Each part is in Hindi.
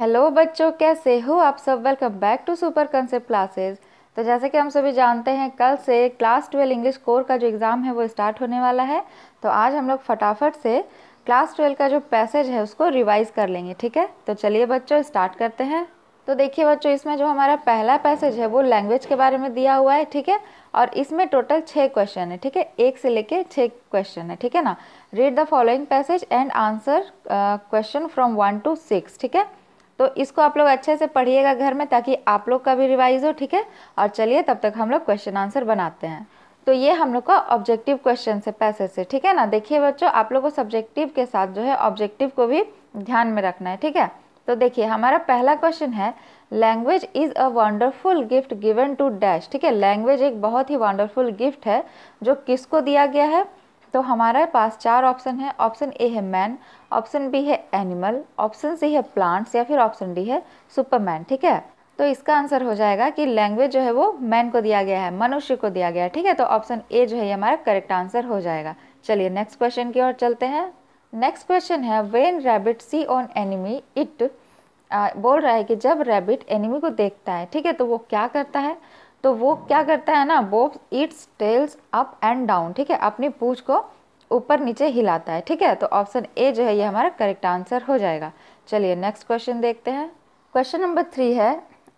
हेलो बच्चों कैसे हो आप सब welcome back to super concept classes तो जैसे कि हम सभी जानते हैं कल से क्लास ट्वेल्व इंग्लिश कोर का जो एग्ज़ाम है वो स्टार्ट होने वाला है तो आज हम लोग फटाफट से क्लास ट्वेल्व का जो पैसेज है उसको रिवाइज़ कर लेंगे ठीक है तो चलिए बच्चों स्टार्ट करते हैं तो देखिए बच्चों इसमें जो हमारा पहला पैसेज है वो लैंग्वेज के बारे में दिया हुआ है ठीक है और इसमें टोटल छः क्वेश्चन है ठीक है एक से लेके छः क्वेश्चन है ठीक है ना read the following passage and answer question from one to six ठीक है तो इसको आप लोग अच्छे से पढ़िएगा घर में ताकि आप लोग का भी रिवाइज हो ठीक है और चलिए तब तक हम लोग क्वेश्चन आंसर बनाते हैं तो ये हम लोग का ऑब्जेक्टिव क्वेश्चन है पैसे से ठीक है ना देखिए बच्चों आप लोग को सब्जेक्टिव के साथ जो है ऑब्जेक्टिव को भी ध्यान में रखना है ठीक है तो देखिए हमारा पहला क्वेश्चन है language is a wonderful gift given to dash ठीक है लैंग्वेज एक बहुत ही वंडरफुल गिफ्ट है जो किसको दिया गया है तो हमारे पास चार ऑप्शन है ऑप्शन ए है मैन ऑप्शन बी है एनिमल ऑप्शन सी है प्लांट्स या फिर ऑप्शन डी है सुपरमैन ठीक है तो इसका आंसर हो जाएगा कि लैंग्वेज जो है वो मैन को दिया गया है मनुष्य को दिया गया है ठीक है तो ऑप्शन ए जो है हमारा करेक्ट आंसर हो जाएगा चलिए नेक्स्ट क्वेश्चन की ओर चलते हैं नेक्स्ट क्वेश्चन है when rabbit see on enemy it बोल रहा है कि जब रैबिट एनिमी को देखता है ठीक है तो वो क्या करता है तो वो क्या करता है ना bobs its tails up and down ठीक है अपनी पूछ को ऊपर नीचे हिलाता है ठीक है तो ऑप्शन ए जो है ये हमारा करेक्ट आंसर हो जाएगा चलिए नेक्स्ट क्वेश्चन देखते हैं क्वेश्चन नंबर थ्री है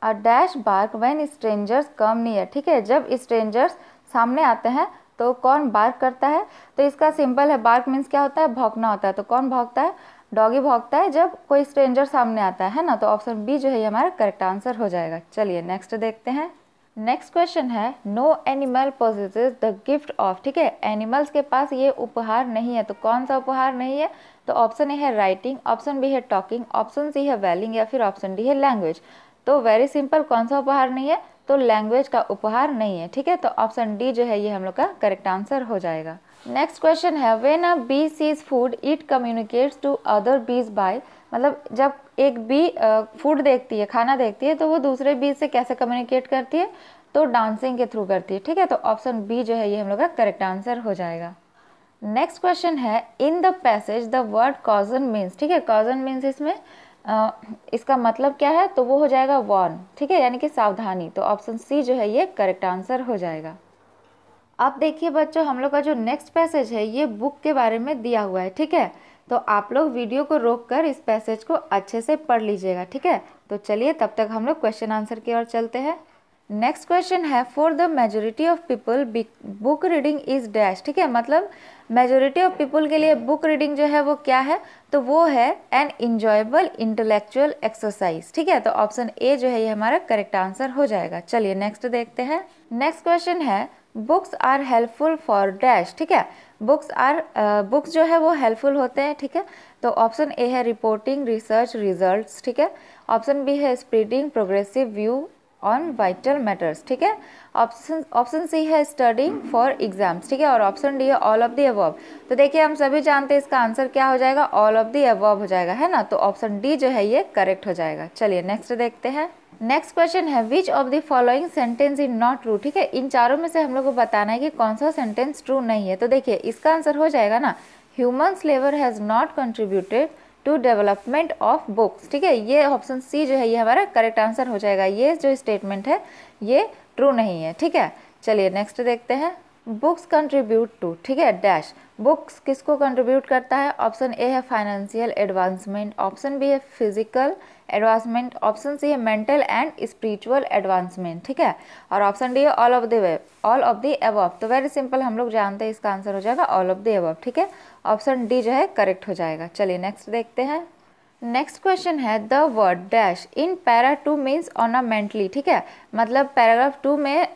a dash bark when strangers come नहीं है ठीक है जब स्ट्रेंजर्स सामने आते हैं तो कौन बार्क करता है तो इसका सिंपल है बार्क मीन्स क्या होता है भौंकना होता है तो कौन भौंकता है डॉगी भौंकता है जब कोई स्ट्रेंजर सामने आता है ना तो ऑप्शन बी जो है ये हमारा करेक्ट आंसर हो जाएगा चलिए नेक्स्ट देखते हैं नेक्स्ट क्वेश्चन है no animal possesses the gift of ठीक है एनिमल्स के पास ये उपहार नहीं है तो कौन सा उपहार नहीं है तो ऑप्शन ए है राइटिंग ऑप्शन बी है टॉकिंग ऑप्शन सी है वेलिंग या फिर ऑप्शन डी है लैंग्वेज तो वेरी सिंपल कौन सा उपहार नहीं है तो लैंग्वेज का उपहार नहीं है ठीक है तो ऑप्शन डी जो है ये हम लोग का करेक्ट आंसर हो जाएगा नेक्स्ट क्वेश्चन है when a bee sees food it communicates to other bees by मतलब जब एक बी फूड देखती है खाना देखती है तो वो दूसरे बीज से कैसे कम्युनिकेट करती है तो डांसिंग के थ्रू करती है ठीक है तो ऑप्शन बी जो है ये हम लोग का करेक्ट आंसर हो जाएगा नेक्स्ट क्वेश्चन है in the passage the word cousin means ठीक है कॉजन मीन्स इसमें आ, इसका मतलब क्या है तो वो हो जाएगा वॉर्न ठीक है यानी कि सावधानी तो ऑप्शन सी जो है ये करेक्ट आंसर हो जाएगा अब देखिए बच्चों हम लोग का जो नेक्स्ट पैसेज है ये बुक के बारे में दिया हुआ है ठीक है तो आप लोग वीडियो को रोक कर इस पैसेज को अच्छे से पढ़ लीजिएगा ठीक है तो चलिए तब तक हम लोग क्वेश्चन आंसर की ओर चलते हैं नेक्स्ट क्वेश्चन है for the majority of people book reading is dash ठीक है मतलब मेजोरिटी ऑफ पीपल के लिए बुक रीडिंग जो है वो क्या है तो वो है एन इंजॉयबल इंटेलेक्चुअल एक्सरसाइज ठीक है तो ऑप्शन ए जो है ये हमारा करेक्ट आंसर हो जाएगा चलिए नेक्स्ट देखते हैं नेक्स्ट क्वेश्चन है books are helpful for dash ठीक है बुक्स आर बुक्स जो है वो हेल्पफुल होते हैं ठीक है तो ऑप्शन ए है रिपोर्टिंग रिसर्च रिजल्ट ठीक है ऑप्शन बी है spreading progressive view on vital matters ठीक है ऑप्शन ऑप्शन सी है स्टडिंग फॉर एग्जाम्स ठीक है और ऑप्शन डी है ऑल ऑफ दी एवॉब तो देखिए हम सभी जानते हैं इसका आंसर क्या हो जाएगा ऑल ऑफ दी एवॉब हो जाएगा है ना तो ऑप्शन डी जो है ये करेक्ट हो जाएगा चलिए नेक्स्ट देखते हैं नेक्स्ट क्वेश्चन है which of the following sentence is not true ठीक है इन चारों में से हम लोग को बताना है कि कौन सा सेंटेंस ट्रू नहीं है तो देखिए इसका आंसर हो जाएगा ना human labour has not contributed to development of books ठीक है ये ऑप्शन सी जो है ये हमारा करेक्ट आंसर हो जाएगा ये जो स्टेटमेंट है ये ट्रू नहीं है ठीक है चलिए नेक्स्ट देखते हैं बुक्स कंट्रीब्यूट टू ठीक है डैश बुक्स किसको कंट्रीब्यूट करता है ऑप्शन ए है फाइनेंशियल एडवांसमेंट ऑप्शन बी है फिजिकल एडवांसमेंट ऑप्शन सी है मेंटल एंड स्पिरिचुअल एडवांसमेंट ठीक है और ऑप्शन डी है all of the way all of the above तो वेरी सिंपल हम लोग जानते हैं इसका आंसर हो जाएगा ऑल ऑफ द एवॉब ठीक है ऑप्शन डी जो है करेक्ट हो जाएगा चलिए नेक्स्ट देखते हैं नेक्स्ट क्वेश्चन है the word dash in para two means ornamentally ठीक है मतलब पैराग्राफ टू में आ,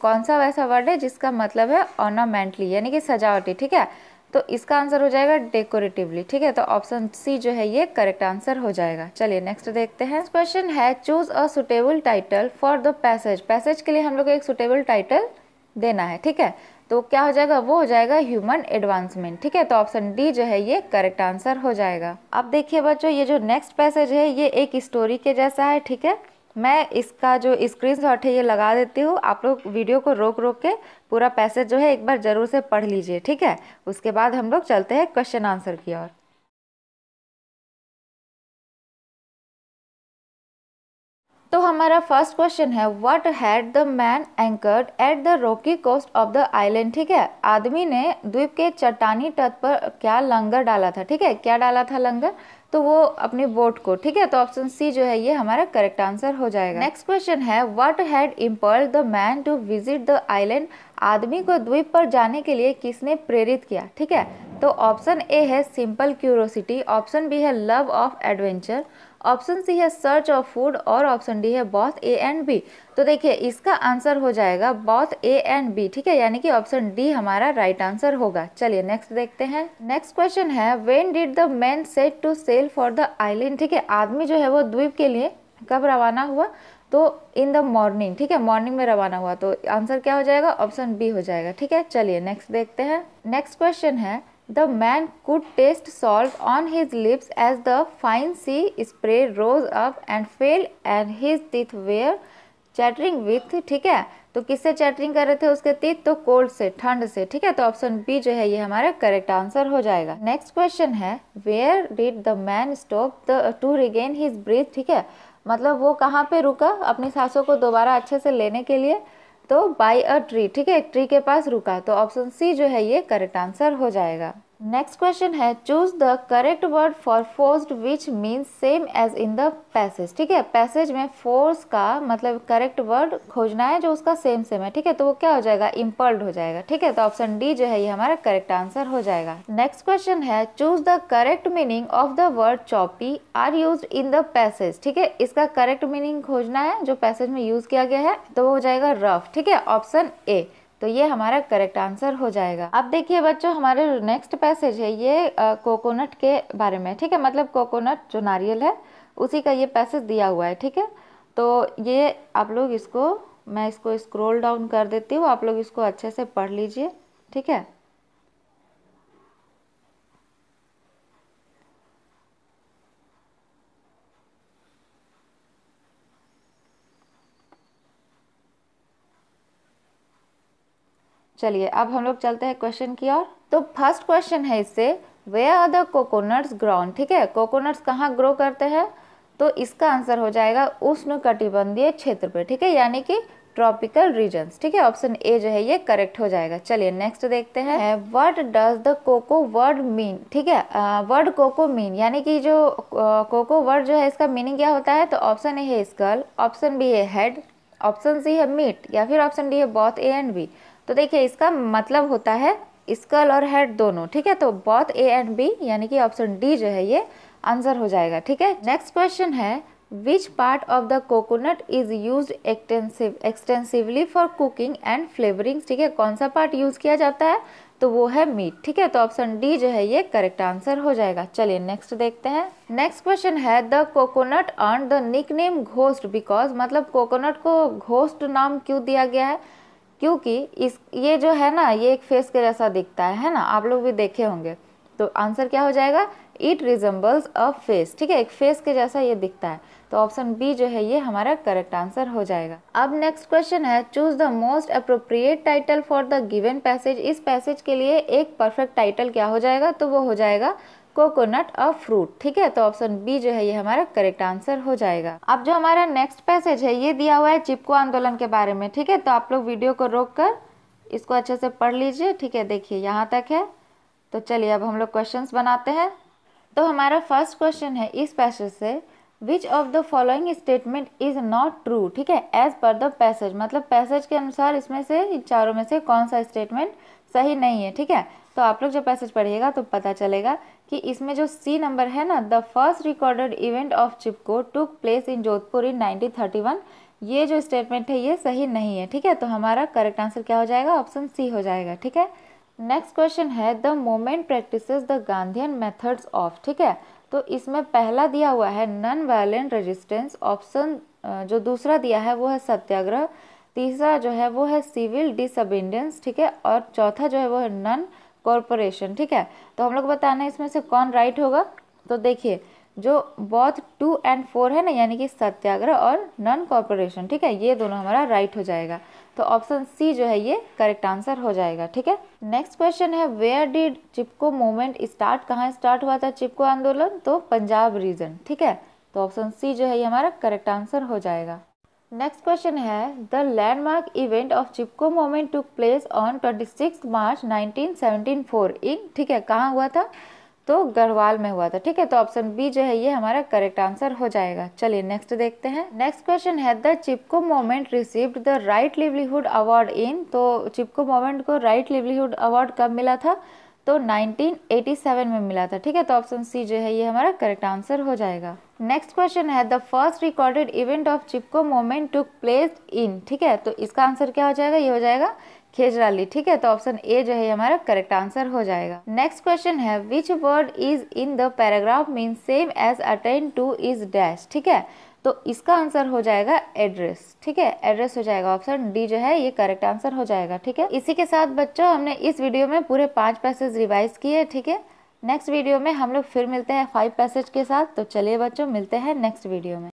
कौन सा वैसा वर्ड है जिसका मतलब है ऑर्नामेंटली यानी कि सजावटी ठीक है तो इसका आंसर हो जाएगा डेकोरेटिवली ठीक है तो ऑप्शन सी जो है ये करेक्ट आंसर हो जाएगा चलिए नेक्स्ट देखते हैं क्वेश्चन है choose a suitable title for the passage passage के लिए हम लोग को एक सुटेबल टाइटल देना है ठीक है तो क्या हो जाएगा वो हो जाएगा ह्यूमन एडवांसमेंट ठीक है तो ऑप्शन डी जो है ये करेक्ट आंसर हो जाएगा अब देखिए बच्चों ये जो नेक्स्ट पैसेज है ये एक स्टोरी के जैसा है ठीक है मैं इसका जो स्क्रीनशॉट है ये लगा देती हूँ आप लोग वीडियो को रोक रोक के पूरा पैसेज जो है एक बार ज़रूर से पढ़ लीजिए ठीक है उसके बाद हम लोग चलते हैं क्वेश्चन आंसर की ओर तो हमारा फर्स्ट क्वेश्चन है what had the man anchored at the rocky coast of the island ठीक है आदमी ने द्वीप के चट्टानी तट पर क्या लंगर डाला था ठीक है क्या डाला था लंगर तो वो अपनी बोट को ठीक है तो ऑप्शन सी जो है ये हमारा करेक्ट आंसर हो जाएगा नेक्स्ट क्वेश्चन है what had impelled the man to visit the island आदमी को द्वीप पर जाने के लिए किसने प्रेरित किया ठीक है तो ऑप्शन ए है सिंपल क्यूरोसिटी ऑप्शन बी है love of adventure option C है सर्च ऑफ फूड और ऑप्शन डी है बॉथ ए एंड बी तो देखिए इसका आंसर हो जाएगा बॉथ ए एंड बी ठीक है यानी कि ऑप्शन डी हमारा राइट right आंसर होगा चलिए नेक्स्ट देखते हैं नेक्स्ट क्वेश्चन है when did the man set to sail for the island ठीक है आदमी जो है वो द्वीप के लिए कब रवाना हुआ तो इन द मॉर्निंग ठीक है मॉर्निंग में रवाना हुआ तो आंसर क्या हो जाएगा ऑप्शन बी हो जाएगा ठीक है चलिए नेक्स्ट देखते हैं नेक्स्ट क्वेश्चन है The man could taste salt on his lips as the fine sea spray rose up and fell and his teeth were chattering with ठीक है तो किससे चैटरिंग कर रहे थे उसके तीत तो कोल्ड से ठंड से ठीक है तो ऑप्शन बी जो है ये हमारा करेक्ट आंसर हो जाएगा नेक्स्ट क्वेश्चन है where did the man stop the to regain his breath ठीक है मतलब वो कहाँ पे रुका अपनी सांसों को दोबारा अच्छे से लेने के लिए तो बाई अ ट्री ठीक है ट्री के पास रुका तो ऑप्शन सी जो है ये करेक्ट आंसर हो जाएगा नेक्स्ट क्वेश्चन है choose the correct word for forced which means same as in the passage ठीक है पैसेज में फोर्स का मतलब करेक्ट वर्ड खोजना है जो उसका सेम सेम है ठीक है तो वो क्या हो जाएगा इम्पर्ड हो जाएगा ठीक है तो ऑप्शन डी जो है ये हमारा करेक्ट आंसर हो जाएगा नेक्स्ट क्वेश्चन है choose the correct meaning of the word choppy are use in the passage ठीक है इसका करेक्ट मीनिंग खोजना है जो पैसेज में यूज किया गया है तो वो हो जाएगा रफ ठीक है ऑप्शन ए तो ये हमारा करेक्ट आंसर हो जाएगा अब देखिए बच्चों हमारे नेक्स्ट पैसेज है ये कोकोनट के बारे में ठीक है मतलब कोकोनट जो नारियल है उसी का ये पैसेज दिया हुआ है ठीक है तो ये आप लोग इसको मैं इसको स्क्रोल डाउन कर देती हूँ आप लोग इसको अच्छे से पढ़ लीजिए ठीक है चलिए अब हम लोग चलते हैं क्वेश्चन की ओर तो फर्स्ट क्वेश्चन है इससे way are the coconuts ground ठीक है कोकोनट्स कहाँ ग्रो करते हैं तो इसका आंसर हो जाएगा उष्ण कटिबंधीय क्षेत्र पे ठीक है यानी कि ट्रॉपिकल रीजन्स ठीक है ऑप्शन ए जो है ये करेक्ट हो जाएगा चलिए नेक्स्ट देखते हैं word does the coco word mean ठीक है वर्ड कोको मीन यानी कि जो कोको वर्ड जो है इसका मीनिंग क्या होता है तो ऑप्शन ए है स्कल ऑप्शन बी है हेड ऑप्शन सी है मीट या फिर ऑप्शन डी है बॉथ ए एंड बी तो देखिए इसका मतलब होता है स्कल और हेड दोनों ठीक है तो बॉथ ए एंड बी यानी कि ऑप्शन डी जो है ये आंसर हो जाएगा ठीक है नेक्स्ट क्वेश्चन है which part of the coconut is use extensive extensively for cooking and flavouring ठीक है कौन सा पार्ट यूज किया जाता है तो वो है मीट ठीक है तो ऑप्शन डी जो है ये करेक्ट आंसर हो जाएगा चलिए नेक्स्ट देखते हैं नेक्स्ट क्वेश्चन है the coconut earn the nickname ghost because मतलब कोकोनट को घोस्ट नाम क्यों दिया गया है क्योंकि इस ये जो है ना ये एक फेस के जैसा दिखता है है ना आप लोग भी देखे होंगे तो आंसर क्या हो जाएगा इट रिजम्बल्स अ फेस ठीक है एक फेस के जैसा ये दिखता है तो ऑप्शन बी जो है ये हमारा करेक्ट आंसर हो जाएगा अब नेक्स्ट क्वेश्चन है choose the most appropriate title for the given passage इस पैसेज के लिए एक परफेक्ट टाइटल क्या हो जाएगा तो वो हो जाएगा कोकोनट और फ्रूट ठीक है तो ऑप्शन बी जो है ये हमारा करेक्ट आंसर हो जाएगा अब जो हमारा नेक्स्ट पैसेज है ये दिया हुआ है चिपको आंदोलन के बारे में ठीक है तो आप लोग वीडियो को रोक कर इसको अच्छे से पढ़ लीजिए ठीक है देखिए यहाँ तक है तो चलिए अब हम लोग क्वेश्चन बनाते हैं तो हमारा फर्स्ट क्वेश्चन है इस पैसेज से which of the following statement is not true ठीक है एज पर द पैसेज मतलब पैसेज के अनुसार इसमें से चारों में से कौन सा स्टेटमेंट सही नहीं है ठीक है तो आप लोग जब पैसेज पढ़िएगा तो पता चलेगा कि इसमें जो सी नंबर है ना the first recorded event of Chipko took place in Jodhpur in 1931 ये जो स्टेटमेंट है ये सही नहीं है ठीक है तो हमारा करेक्ट आंसर क्या हो जाएगा ऑप्शन सी हो जाएगा ठीक है नेक्स्ट क्वेश्चन है the moment practice the Gandhian methods of ठीक है तो इसमें पहला दिया हुआ है नॉन वायलेंट रेजिस्टेंस ऑप्शन जो दूसरा दिया है वो है सत्याग्रह तीसरा जो है वो है सिविल डिसअबेंडेंस ठीक है और चौथा जो है वो है नन कॉरपोरेशन ठीक है तो हम लोग बताना है इसमें से कौन राइट होगा तो देखिए जो बॉथ टू एंड फोर है ना यानी कि सत्याग्रह और नन कॉरपोरेशन ठीक है ये दोनों हमारा राइट हो जाएगा तो ऑप्शन सी जो है ये करेक्ट आंसर हो जाएगा ठीक है नेक्स्ट क्वेश्चन है where did Chipko movement start कहाँ स्टार्ट हुआ था चिपको आंदोलन तो पंजाब रीजन ठीक है तो ऑप्शन सी जो है ये हमारा करेक्ट आंसर हो जाएगा नेक्स्ट क्वेश्चन है the landmark event of Chipko moment took place on twenty six March nineteen four in ठीक है कहाँ हुआ था तो गढ़वाल में हुआ था ठीक है तो ऑप्शन बी जो है ये हमारा करेक्ट आंसर हो जाएगा चलिए नेक्स्ट देखते हैं नेक्स्ट क्वेश्चन है the Chipko moment received the right livelihood award in तो चिपको मोमेंट को राइट लिवलीहुड अवार्ड कब मिला था तो 1987 में मिला था ठीक है तो ऑप्शन सी जो है ये हमारा करेक्ट आंसर हो जाएगा नेक्स्ट क्वेश्चन है the first recorded event of Chipko moment took place in ठीक है तो इसका आंसर क्या हो जाएगा ये हो जाएगा खेजराली ठीक है तो ऑप्शन ए जो है हमारा करेक्ट आंसर हो जाएगा नेक्स्ट क्वेश्चन है which word is in the paragraph mean same as attend to is dash ठीक है तो इसका आंसर हो जाएगा एड्रेस ठीक है एड्रेस हो जाएगा ऑप्शन डी जो है ये करेक्ट आंसर हो जाएगा ठीक है इसी के साथ बच्चों हमने इस वीडियो में पूरे पांच पैसेज रिवाइज किए ठीक है नेक्स्ट वीडियो में हम लोग फिर मिलते हैं फाइव पैसेज के साथ तो चलिए बच्चों मिलते हैं नेक्स्ट वीडियो में